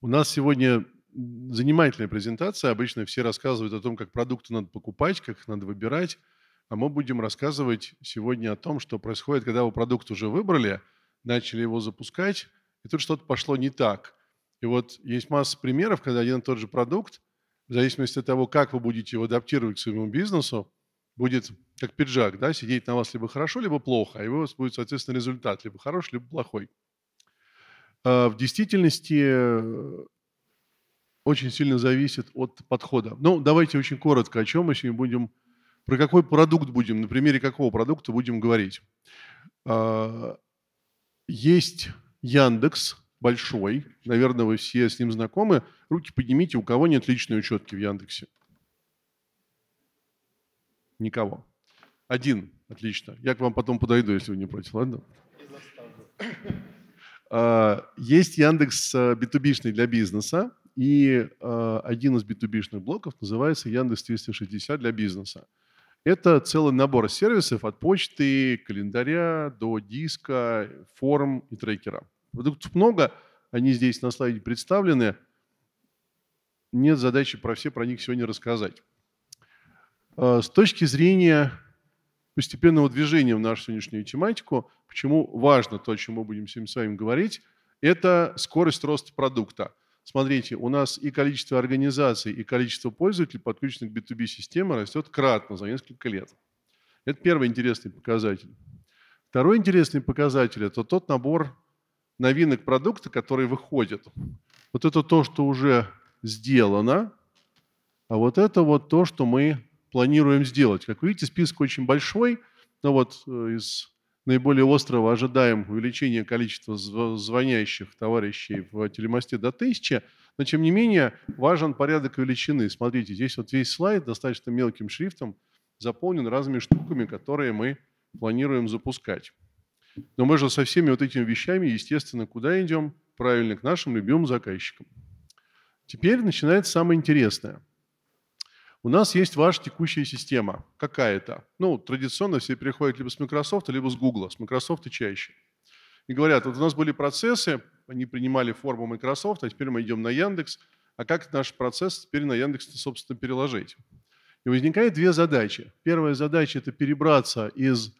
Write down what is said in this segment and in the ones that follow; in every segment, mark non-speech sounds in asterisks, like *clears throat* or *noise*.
У нас сегодня занимательная презентация. Обычно все рассказывают о том, как продукты надо покупать, как их надо выбирать. А мы будем рассказывать сегодня о том, что происходит, когда вы продукт уже выбрали, начали его запускать, и тут что-то пошло не так. И вот есть масса примеров, когда один и тот же продукт, в зависимости от того, как вы будете его адаптировать к своему бизнесу, будет как пиджак, да, сидеть на вас либо хорошо, либо плохо, и у вас будет, соответственно, результат либо хороший, либо плохой. Э, в действительности э, очень сильно зависит от подхода. Ну, давайте очень коротко, о чем мы сегодня будем, про какой продукт будем, на примере какого продукта будем говорить. А, есть Яндекс большой, наверное, вы все с ним знакомы. Руки поднимите, у кого нет личной учетки в Яндексе. Никого. Один. Отлично. Я к вам потом подойду, если вы не против, ладно? И а, есть Яндекс B2B э, для бизнеса, и а, один из B2B блоков называется Яндекс 360 для бизнеса. Это целый набор сервисов от почты, календаря до диска, форм и трекера. Продуктов много, они здесь на слайде представлены. Нет задачи про все про них сегодня рассказать. А, с точки зрения постепенного движения в нашу сегодняшнюю тематику. Почему важно то, о чем мы будем всем с вами говорить, это скорость роста продукта. Смотрите, у нас и количество организаций, и количество пользователей, подключенных к B2B-системе, растет кратно за несколько лет. Это первый интересный показатель. Второй интересный показатель – это тот набор новинок продукта, который выходит. Вот это то, что уже сделано, а вот это вот то, что мы планируем сделать. Как видите, список очень большой, но ну вот э, из наиболее острого ожидаем увеличения количества звонящих товарищей в телемосте до 1000, но тем не менее важен порядок величины. Смотрите, здесь вот весь слайд достаточно мелким шрифтом заполнен разными штуками, которые мы планируем запускать. Но мы же со всеми вот этими вещами, естественно, куда идем? Правильно, к нашим любимым заказчикам. Теперь начинается самое интересное. У нас есть ваша текущая система какая-то. Ну, традиционно все переходят либо с Microsoft, либо с Google, с Microsoft и чаще. И говорят, вот у нас были процессы, они принимали форму Microsoft, а теперь мы идем на Яндекс. А как наш процесс теперь на Яндекс, собственно, переложить? И возникает две задачи. Первая задача – это перебраться из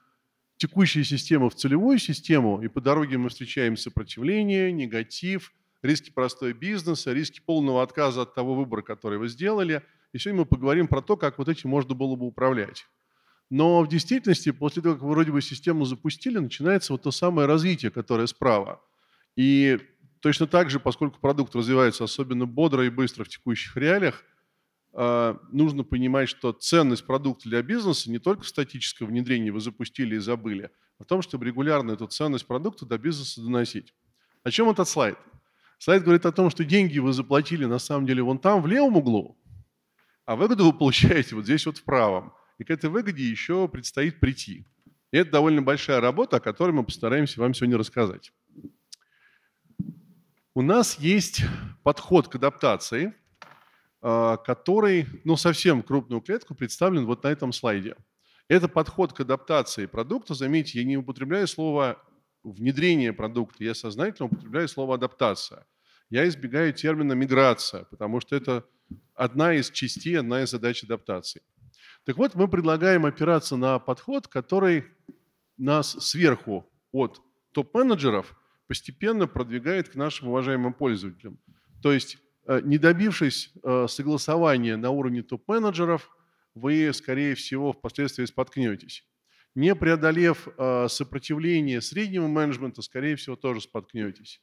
текущей системы в целевую систему, и по дороге мы встречаем сопротивление, негатив, риски простой бизнеса, риски полного отказа от того выбора, который вы сделали – и сегодня мы поговорим про то, как вот этим можно было бы управлять. Но в действительности, после того, как вроде бы систему запустили, начинается вот то самое развитие, которое справа. И точно так же, поскольку продукт развивается особенно бодро и быстро в текущих реалиях, а, нужно понимать, что ценность продукта для бизнеса не только в статическом внедрении вы запустили и забыли, а в том, чтобы регулярно эту ценность продукта до бизнеса доносить. О чем этот слайд? Слайд говорит о том, что деньги вы заплатили на самом деле вон там, в левом углу, а выгоду вы получаете вот здесь вот в правом. И к этой выгоде еще предстоит прийти. И это довольно большая работа, о которой мы постараемся вам сегодня рассказать. У нас есть подход к адаптации, а, который, ну, совсем крупную клетку представлен вот на этом слайде. Это подход к адаптации продукта. Заметьте, я не употребляю слово внедрение продукта, я сознательно употребляю слово адаптация. Я избегаю термина миграция, потому что это одна из частей, одна из задач адаптации. Так вот, мы предлагаем опираться на подход, который нас сверху от топ-менеджеров постепенно продвигает к нашим уважаемым пользователям. То есть, э, не добившись э, согласования на уровне топ-менеджеров, вы, скорее всего, впоследствии споткнетесь. Не преодолев э, сопротивление среднего менеджмента, скорее всего, тоже споткнетесь.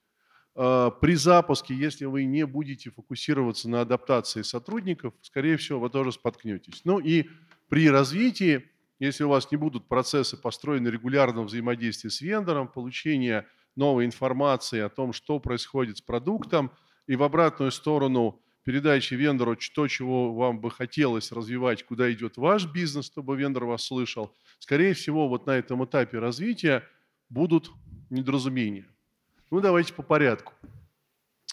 А, при запуске, если вы не будете фокусироваться на адаптации сотрудников, скорее всего, вы тоже споткнетесь. Ну и при развитии, если у вас не будут процессы построены регулярно взаимодействия с вендором, получение новой информации о том, что происходит с продуктом, и в обратную сторону передачи вендору то, чего вам бы хотелось развивать, куда идет ваш бизнес, чтобы вендор вас слышал, скорее всего, вот на этом этапе развития будут недоразумения. Ну, давайте по порядку.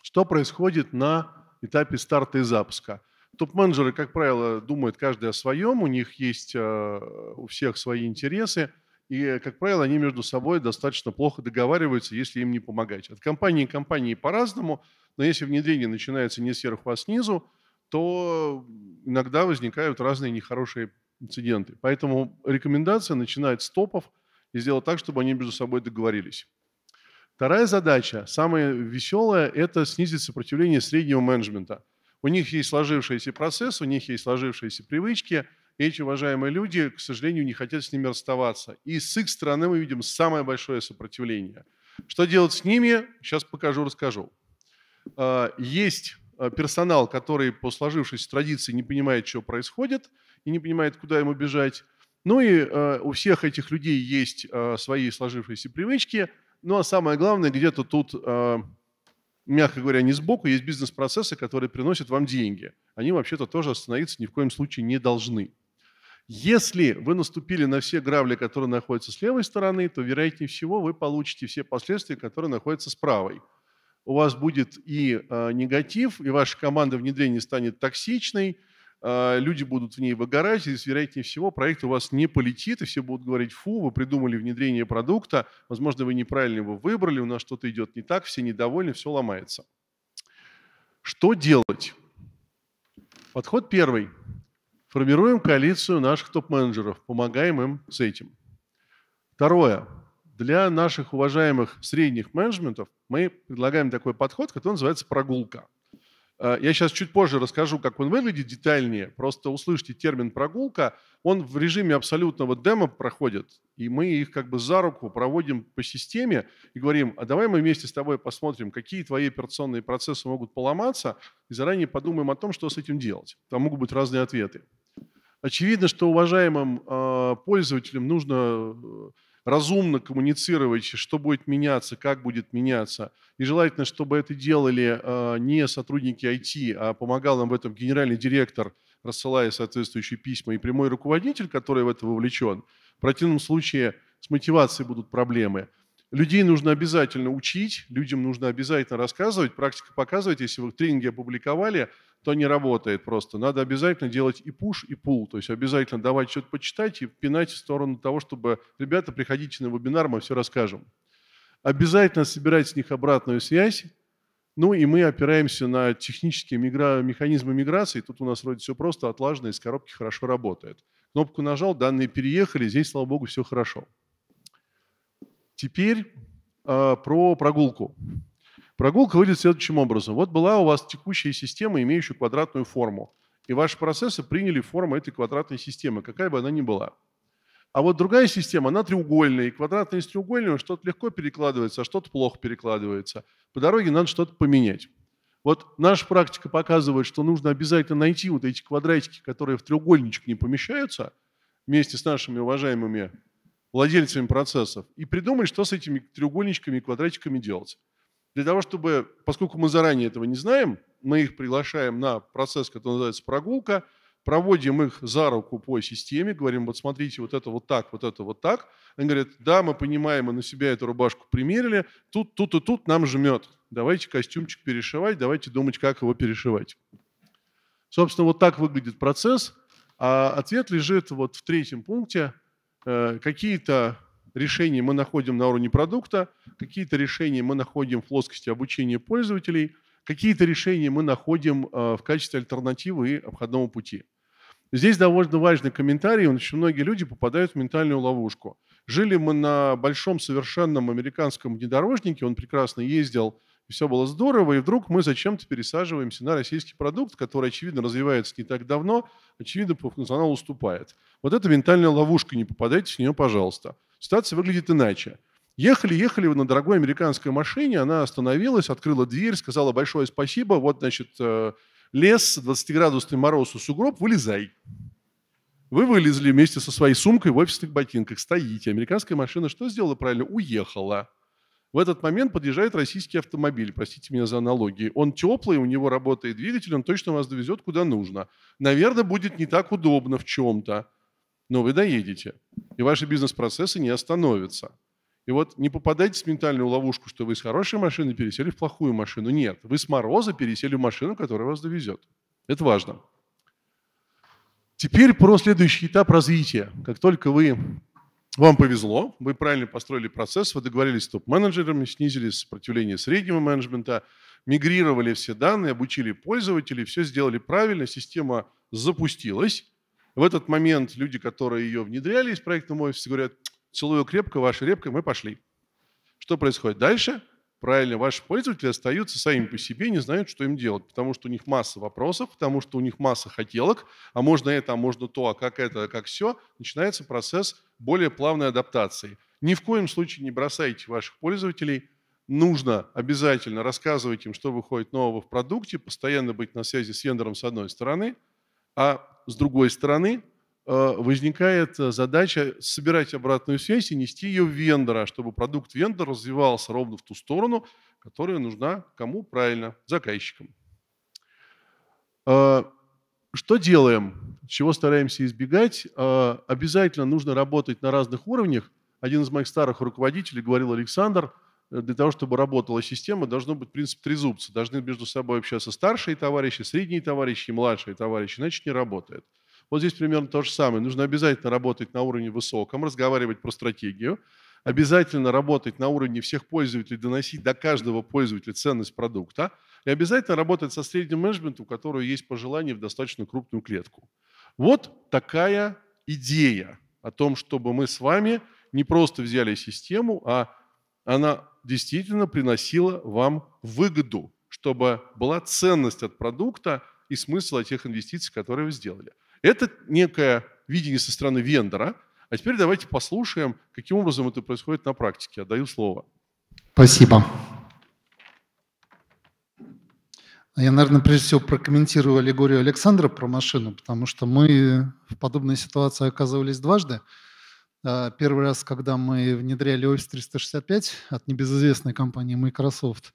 Что происходит на этапе старта и запуска? Топ-менеджеры, как правило, думают каждый о своем, у них есть э, у всех свои интересы, и, как правило, они между собой достаточно плохо договариваются, если им не помогать. От компании к компании по-разному, но если внедрение начинается не сверху, а снизу, то иногда возникают разные нехорошие инциденты. Поэтому рекомендация начинать с топов и сделать так, чтобы они между собой договорились. Вторая задача, самая веселая, это снизить сопротивление среднего менеджмента. У них есть сложившийся процесс, у них есть сложившиеся привычки, и эти уважаемые люди, к сожалению, не хотят с ними расставаться. И с их стороны мы видим самое большое сопротивление. Что делать с ними, сейчас покажу, расскажу. А, есть а, персонал, который по сложившейся традиции не понимает, что происходит, и не понимает, куда ему бежать. Ну и а, у всех этих людей есть свои сложившиеся привычки – ну а самое главное, где-то тут, э, мягко говоря, не сбоку, есть бизнес-процессы, которые приносят вам деньги. Они вообще-то тоже остановиться ни в коем случае не должны. Если вы наступили на все грабли, которые находятся с левой стороны, то, вероятнее всего, вы получите все последствия, которые находятся с правой. У вас будет и э, негатив, и ваша команда внедрения станет токсичной, а, люди будут в ней выгорать, и, вероятнее всего, проект у вас не полетит, и все будут говорить, фу, вы придумали внедрение продукта, возможно, вы неправильно его выбрали, у нас что-то идет не так, все недовольны, все ломается. Что делать? Подход первый. Формируем коалицию наших топ-менеджеров, помогаем им с этим. Второе. Для наших уважаемых средних менеджментов мы предлагаем такой подход, который называется прогулка. Э, я сейчас чуть позже расскажу, как он выглядит детальнее. Просто услышьте термин «прогулка». Он в режиме абсолютного демо проходит, и мы их как бы за руку проводим по системе и говорим, а давай мы вместе с тобой посмотрим, какие твои операционные процессы могут поломаться, и заранее подумаем о том, что с этим делать. Там могут быть разные ответы. Очевидно, что уважаемым э, пользователям нужно э, разумно коммуницировать, что будет меняться, как будет меняться. И желательно, чтобы это делали э, не сотрудники IT, а помогал нам в этом генеральный директор, рассылая соответствующие письма, и прямой руководитель, который в это вовлечен. В противном случае с мотивацией будут проблемы. Людей нужно обязательно учить, людям нужно обязательно рассказывать. Практика показывает, если вы тренинги опубликовали, то не работает просто. Надо обязательно делать и пуш, и пул. То есть обязательно давать что-то почитать и пинать в сторону того, чтобы ребята, приходите на вебинар, мы все расскажем. Обязательно собирать с них обратную связь. Ну и мы опираемся на технические мигра... механизмы миграции. Тут у нас вроде все просто, отлажено, из коробки хорошо работает. Кнопку нажал, данные переехали, здесь, слава богу, все хорошо. Теперь э, про прогулку. Прогулка выглядит следующим образом. Вот была у вас текущая система, имеющая квадратную форму. И ваши процессы приняли форму этой квадратной системы, какая бы она ни была. А вот другая система, она треугольная, и квадратная из треугольного что-то легко перекладывается, а что-то плохо перекладывается. По дороге надо что-то поменять. Вот наша практика показывает, что нужно обязательно найти вот эти квадратики, которые в треугольничек не помещаются, вместе с нашими уважаемыми владельцами процессов, и придумать, что с этими треугольничками и квадратиками делать. Для того, чтобы, поскольку мы заранее этого не знаем, мы их приглашаем на процесс, который называется прогулка, проводим их за руку по системе, говорим, вот смотрите, вот это вот так, вот это вот так. Они говорят, да, мы понимаем, мы на себя эту рубашку примерили, тут, тут и тут нам жмет. Давайте костюмчик перешивать, давайте думать, как его перешивать. Собственно, вот так выглядит процесс. А ответ лежит вот в третьем пункте. Э, какие-то решения мы находим на уровне продукта, какие-то решения мы находим в плоскости обучения пользователей, какие-то решения мы находим э, в качестве альтернативы и обходного пути. Здесь довольно важный комментарий, очень многие люди попадают в ментальную ловушку. Жили мы на большом совершенном американском внедорожнике, он прекрасно ездил, и все было здорово, и вдруг мы зачем-то пересаживаемся на российский продукт, который, очевидно, развивается не так давно, очевидно, по функционалу уступает. Вот это ментальная ловушка, не попадайте в нее, пожалуйста ситуация выглядит иначе. Ехали, ехали на дорогой американской машине, она остановилась, открыла дверь, сказала большое спасибо, вот, значит, э, лес, 20-градусный мороз и сугроб, вылезай. Вы вылезли вместе со своей сумкой в офисных ботинках, стоите. Американская машина что сделала правильно? Уехала. В этот момент подъезжает российский автомобиль, простите меня за аналогии. Он теплый, у него работает двигатель, он точно вас довезет куда нужно. Наверное, будет не так удобно в чем-то но вы доедете, и ваши бизнес-процессы не остановятся. И вот не попадайте в ментальную ловушку, что вы с хорошей машины пересели в плохую машину. Нет, вы с мороза пересели в машину, которая вас довезет. Это важно. Теперь про следующий этап развития. Как только вы вам повезло, вы правильно построили процесс, вы договорились с топ-менеджерами, снизили сопротивление среднего менеджмента, мигрировали все данные, обучили пользователей, все сделали правильно, система запустилась, в этот момент люди, которые ее внедряли из проекта «Мой офис», говорят, целую крепко, ваша репка, мы пошли. Что происходит дальше? Правильно, ваши пользователи остаются сами по себе, не знают, что им делать, потому что у них масса вопросов, потому что у них масса хотелок, а можно это, а можно то, а как это, а как все. Начинается процесс более плавной адаптации. Ни в коем случае не бросайте ваших пользователей – нужно обязательно рассказывать им, что выходит нового в продукте, постоянно быть на связи с вендором с одной стороны – а с другой стороны, э, возникает э, задача собирать обратную связь и нести ее в вендора, чтобы продукт вендора развивался ровно в ту сторону, которая нужна кому правильно, заказчикам. Э, что делаем? Чего стараемся избегать? Обязательно нужно работать на разных уровнях. Один из моих старых руководителей говорил, Александр, Э, для того, чтобы работала система, должно быть принцип трезубца. Должны между собой общаться старшие товарищи, средние товарищи и младшие товарищи, иначе не работает. Вот здесь примерно то же самое. Нужно обязательно работать на уровне высоком, разговаривать про стратегию, обязательно работать на уровне всех пользователей, доносить до каждого пользователя ценность продукта, и обязательно работать со средним менеджментом, у которого есть пожелание в достаточно крупную клетку. Вот такая идея о том, чтобы мы с вами не просто взяли систему, а она действительно приносила вам выгоду, чтобы была ценность от продукта и смысл от тех инвестиций, которые вы сделали. Это некое видение со стороны вендора. А теперь давайте послушаем, каким образом это происходит на практике. Отдаю слово. Спасибо. Я, наверное, прежде всего прокомментирую аллегорию Александра про машину, потому что мы в подобной ситуации оказывались дважды. А, первый раз, когда мы внедряли Office 365 от небезызвестной компании Microsoft,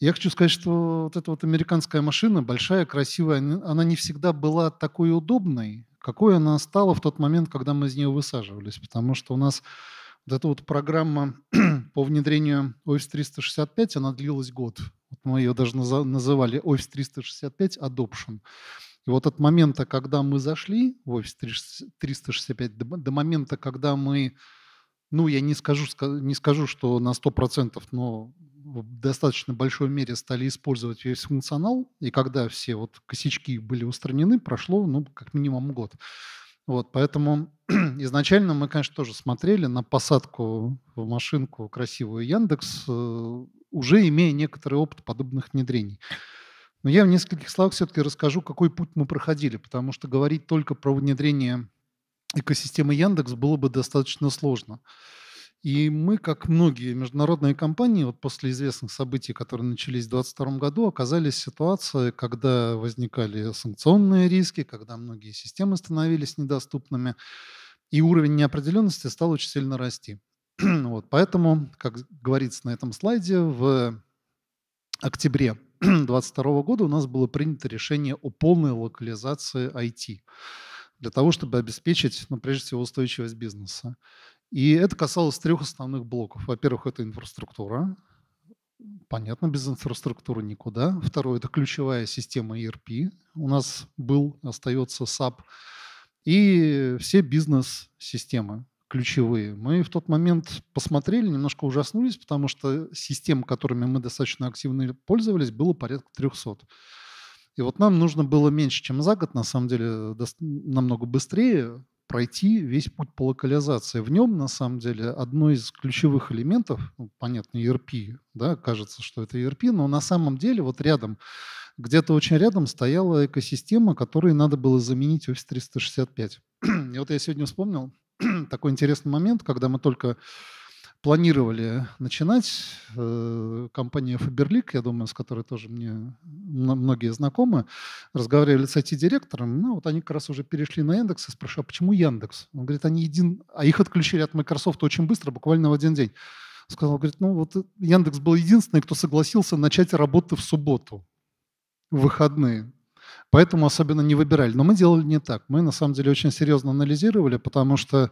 я хочу сказать, что вот эта вот американская машина, большая, красивая, она не всегда была такой удобной, какой она стала в тот момент, когда мы из нее высаживались. Потому что у нас вот эта вот программа *clears throat* по внедрению Office 365, она длилась год. мы ее даже называли Office 365 Adoption. И вот от момента, когда мы зашли в офис 365, до, до момента, когда мы, ну, я не скажу, не скажу что на 100%, но в достаточно большой мере стали использовать весь функционал, и когда все вот косячки были устранены, прошло, ну, как минимум год. Вот, поэтому *clears throat* изначально мы, конечно, тоже смотрели на посадку в машинку красивую Яндекс, э, уже имея некоторый опыт подобных внедрений. Но я в нескольких словах все-таки расскажу, какой путь мы проходили, потому что говорить только про внедрение экосистемы Яндекс было бы достаточно сложно. И мы, как многие международные компании, вот после известных событий, которые начались в 2022 году, оказались в ситуации, когда возникали санкционные риски, когда многие системы становились недоступными, и уровень неопределенности стал очень сильно расти. *clears throat* вот, поэтому, как говорится на этом слайде, в октябре 2022 *clears throat* года у нас было принято решение о полной локализации IT для того, чтобы обеспечить, ну, прежде всего, устойчивость бизнеса. И это касалось трех основных блоков. Во-первых, это инфраструктура. Понятно, без инфраструктуры никуда. Второе – это ключевая система ERP. У нас был, остается SAP. И все бизнес-системы ключевые, мы в тот момент посмотрели, немножко ужаснулись, потому что систем, которыми мы достаточно активно пользовались, было порядка 300. И вот нам нужно было меньше, чем за год, на самом деле, намного быстрее пройти весь путь по локализации. В нем, на самом деле, одно из ключевых элементов, ну, понятно, ERP, да, кажется, что это ERP, но на самом деле вот рядом, где-то очень рядом стояла экосистема, которой надо было заменить Office *clears throat* 365. И вот я сегодня вспомнил, *clears throat* такой интересный момент, когда мы только планировали начинать. Э, компания Faberlic, я думаю, с которой тоже мне многие знакомы, разговаривали с IT-директором. Ну, вот они как раз уже перешли на Яндекс и спрашивают, а почему Яндекс? Он говорит, они един... А их отключили от Microsoft очень быстро, буквально в один день. Сказал, говорит, ну вот э, Яндекс был единственный, кто согласился начать работу в субботу, в выходные. Поэтому особенно не выбирали. Но мы делали не так. Мы на самом деле очень серьезно анализировали, потому что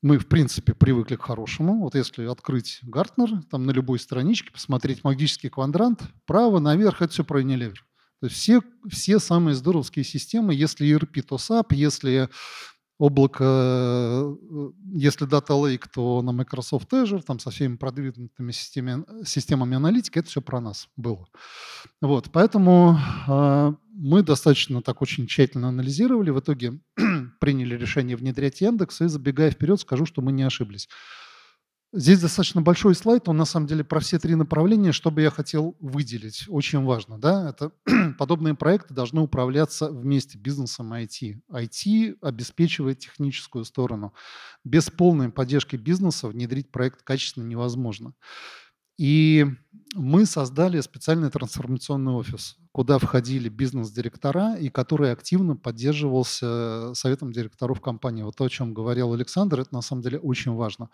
мы, в принципе, привыкли к хорошему. Вот если открыть Гартнер, там на любой страничке посмотреть магический квадрант, право, наверх, это все про Unilever. То есть все, все самые здоровские системы, если ERP, то SAP, если облако, э, если Data Lake, то на Microsoft Azure, там со всеми продвинутыми системами, системами аналитики, это все про нас было. Вот, поэтому э, мы достаточно так очень тщательно анализировали, в итоге *clears throat* приняли решение внедрять Яндекс, и забегая вперед, скажу, что мы не ошиблись. Здесь достаточно большой слайд, он на самом деле про все три направления, что бы я хотел выделить. Очень важно, да, это *clears throat* подобные проекты должны управляться вместе бизнесом и IT. IT обеспечивает техническую сторону. Без полной поддержки бизнеса внедрить проект качественно невозможно. И мы создали специальный трансформационный офис, куда входили бизнес-директора и который активно поддерживался советом директоров компании. Вот то, о чем говорил Александр, это на самом деле очень важно.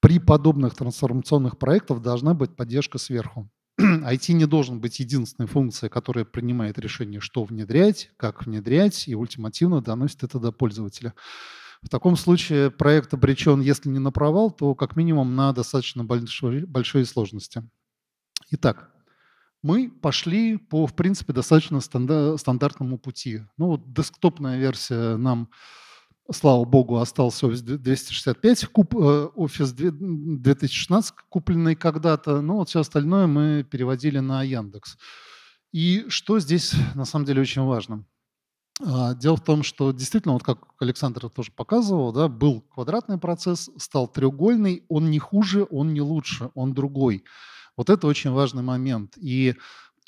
При подобных трансформационных проектах должна быть поддержка сверху. IT *clears throat* не должен быть единственной функцией, которая принимает решение, что внедрять, как внедрять, и ультимативно доносит это до пользователя. В таком случае проект обречен, если не на провал, то как минимум на достаточно большой, большой сложности. Итак, мы пошли по, в принципе, достаточно стандартному пути. Ну, вот десктопная версия нам слава богу, остался офис 265, куп, э, офис 2016, купленный когда-то, но вот все остальное мы переводили на Яндекс. И что здесь на самом деле очень важно? А, дело в том, что действительно, вот как Александр тоже показывал, да, был квадратный процесс, стал треугольный, он не хуже, он не лучше, он другой. Вот это очень важный момент. И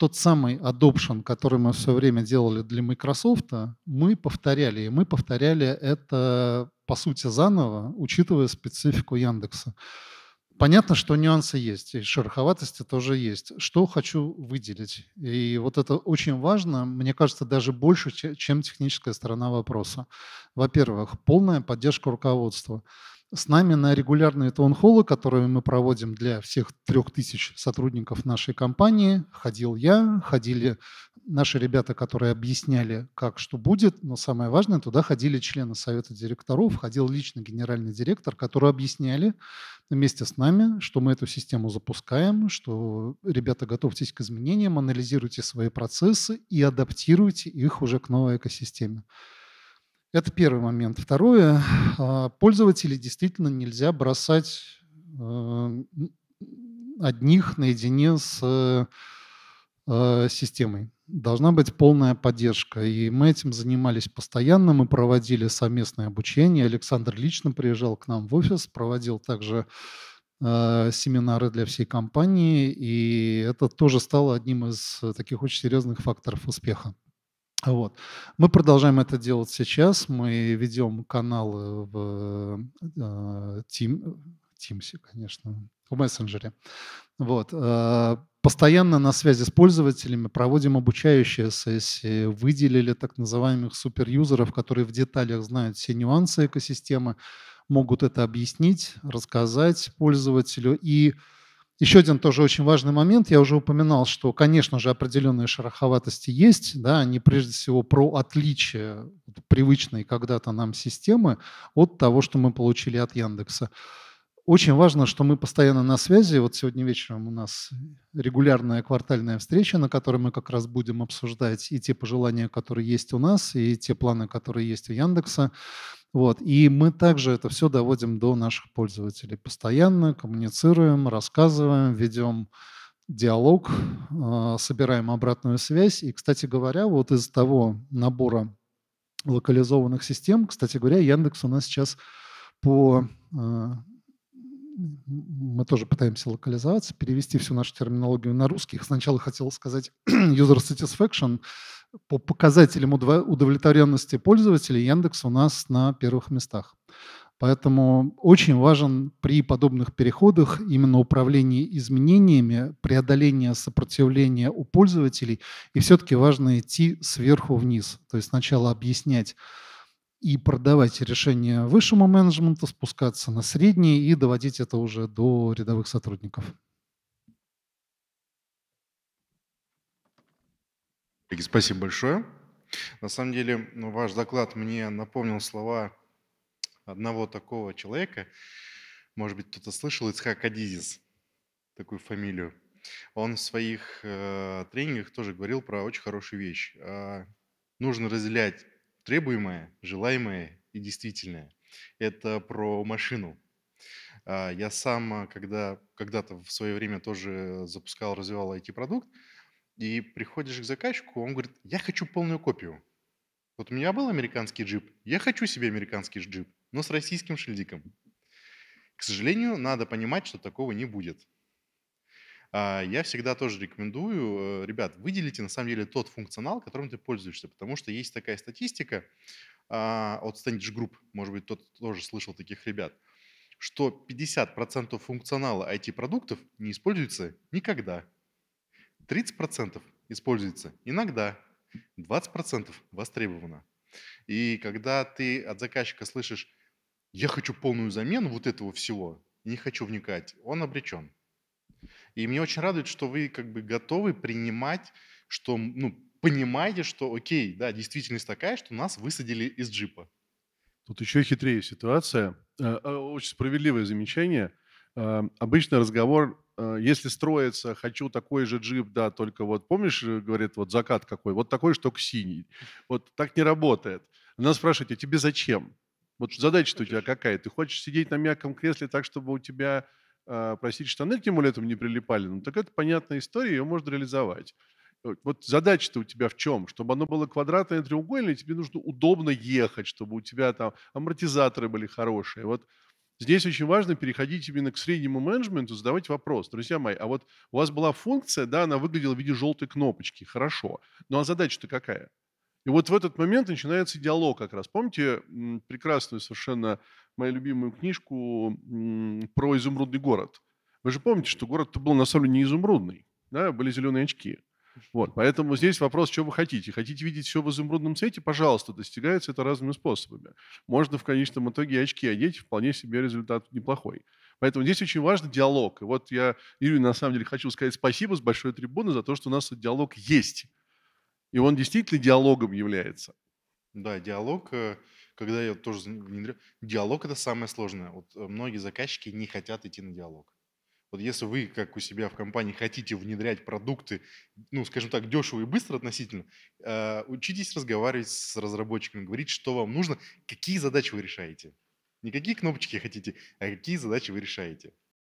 тот самый adoption, который мы все время делали для Microsoft, мы повторяли. И мы повторяли это, по сути, заново, учитывая специфику Яндекса. Понятно, что нюансы есть, и шероховатости тоже есть. Что хочу выделить? И вот это очень важно, мне кажется, даже больше, чем техническая сторона вопроса. Во-первых, полная поддержка руководства. С нами на регулярные таунхоллы, которые мы проводим для всех трех тысяч сотрудников нашей компании, ходил я, ходили наши ребята, которые объясняли, как что будет, но самое важное, туда ходили члены совета директоров, ходил лично генеральный директор, которые объясняли вместе с нами, что мы эту систему запускаем, что ребята готовьтесь к изменениям, анализируйте свои процессы и адаптируйте их уже к новой экосистеме. Это первый момент. Второе, а, пользователей действительно нельзя бросать э, одних наедине с э, э, системой. Должна быть полная поддержка. И мы этим занимались постоянно. Мы проводили совместное обучение. Александр лично приезжал к нам в офис, проводил также семинары для всей компании. И это тоже стало одним из таких очень серьезных факторов успеха. Вот. Мы продолжаем это делать сейчас. Мы ведем каналы в э, Team, конечно, в мессенджере. Вот. Э, постоянно на связи с пользователями проводим обучающие сессии, выделили так называемых суперюзеров, которые в деталях знают все нюансы экосистемы, могут это объяснить, рассказать пользователю и пользователю еще один тоже очень важный момент. Я уже упоминал, что, конечно же, определенные шероховатости есть. Да, они прежде всего про отличие привычной когда-то нам системы от того, что мы получили от Яндекса. Очень важно, что мы постоянно на связи. Вот сегодня вечером у нас регулярная квартальная встреча, на которой мы как раз будем обсуждать и те пожелания, которые есть у нас, и те планы, которые есть у Яндекса. Вот. И мы также это все доводим до наших пользователей. Постоянно коммуницируем, рассказываем, ведем диалог, а, собираем обратную связь. И, кстати говоря, вот из того набора локализованных систем, кстати говоря, Яндекс у нас сейчас по а, мы тоже пытаемся локализоваться, перевести всю нашу терминологию на русский. Сначала хотел сказать *clears throat* user satisfaction. По показателям удовлетворенности пользователей Яндекс у нас на первых местах. Поэтому очень важен при подобных переходах именно управление изменениями, преодоление сопротивления у пользователей. И все-таки важно идти сверху вниз. То есть сначала объяснять и продавать решения высшему менеджменту, спускаться на средние и доводить это уже до рядовых сотрудников. Спасибо большое. На самом деле, ну, ваш доклад мне напомнил слова одного такого человека, может быть, кто-то слышал, Ицхак Адизис, такую фамилию. Он в своих э, тренингах тоже говорил про очень хорошую вещь. Э, нужно разделять требуемое, желаемое и действительное. Это про машину. А, я сам, а, когда, когда-то в свое время тоже запускал, развивал IT-продукт, и приходишь к заказчику, он говорит, я хочу полную копию. Вот у меня был американский джип, я хочу себе американский джип, но с российским шильдиком. К сожалению, надо понимать, что такого не будет. А, я всегда тоже рекомендую, э, ребят, выделите на самом деле тот функционал, которым ты пользуешься, потому что есть такая статистика а, от Standage Group, может быть, тот тоже слышал таких ребят, что 50% функционала IT-продуктов не используется никогда, 30% используется иногда, 20% востребовано. И когда ты от заказчика слышишь, я хочу полную замену вот этого всего, не хочу вникать, он обречен. И мне очень радует, что вы как бы готовы принимать, что, ну, понимаете, что, окей, да, действительность такая, что нас высадили из джипа. Тут еще хитрее ситуация. Э, э, очень справедливое замечание. Э, Обычно разговор, если строится, хочу такой же джип, да, только вот, помнишь, говорит, вот закат какой, вот такой же, только синий. Вот так не работает. Она спрашивает, а тебе зачем? Вот задача у тебя какая? Ты хочешь сидеть на мягком кресле так, чтобы у тебя а, просить штаны к нему летом не прилипали, ну так это понятная история, ее можно реализовать. Вот задача-то у тебя в чем? Чтобы оно было квадратное, треугольное, тебе нужно удобно ехать, чтобы у тебя там амортизаторы были хорошие. Вот здесь очень важно переходить именно к среднему менеджменту, задавать вопрос. Друзья мои, а вот у вас была функция, да, она выглядела в виде желтой кнопочки, хорошо. Ну а задача-то какая? И вот в этот момент начинается диалог как раз. Помните прекрасную совершенно мою любимую книжку про изумрудный город. Вы же помните, что город-то был на самом деле не изумрудный, да, были зеленые очки. Вот, поэтому здесь вопрос, что вы хотите. Хотите видеть все в изумрудном цвете? Пожалуйста, достигается это разными способами. Можно в конечном итоге очки одеть, вполне себе результат неплохой. Поэтому здесь очень важен диалог. И вот я, Юрий, на самом деле хочу сказать спасибо с большой трибуны за то, что у нас этот диалог есть. И он действительно диалогом является. Да, диалог э, когда я тоже внедрю, диалог это самое сложное. Вот э, многие заказчики не хотят идти на диалог. Вот если вы, как у себя в компании, хотите внедрять продукты, ну, скажем так, дешево и быстро относительно, э, учитесь разговаривать с разработчиками, говорить, что вам нужно, какие задачи вы решаете. Не какие кнопочки хотите, а какие задачи вы решаете.